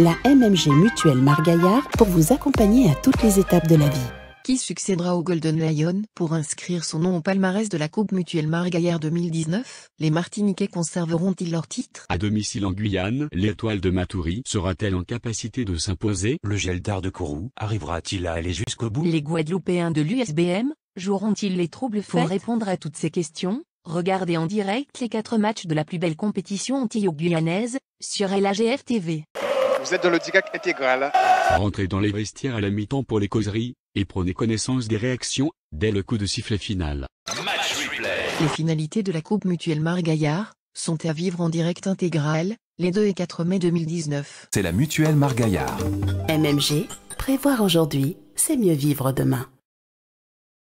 la MMG Mutuelle Margaillard pour vous accompagner à toutes les étapes de la vie. Qui succédera au Golden Lion pour inscrire son nom au palmarès de la Coupe Mutuelle Margaillard 2019 Les Martiniquais conserveront-ils leur titre À domicile en Guyane, l'étoile de Matoury sera-t-elle en capacité de s'imposer Le gel d'art de Kourou arrivera-t-il à aller jusqu'au bout Les Guadeloupéens de l'USBM joueront-ils les troubles Pour répondre à toutes ces questions, Regardez en direct les 4 matchs de la plus belle compétition anti-guyanaise sur LAGF TV. Vous êtes dans le dicac intégral. Rentrez dans les vestiaires à la mi-temps pour les causeries, et prenez connaissance des réactions, dès le coup de sifflet final. Match Les finalités de la Coupe Mutuelle Margaillard sont à vivre en direct intégral, les 2 et 4 mai 2019. C'est la Mutuelle Margaillard. MMG, prévoir aujourd'hui, c'est mieux vivre demain.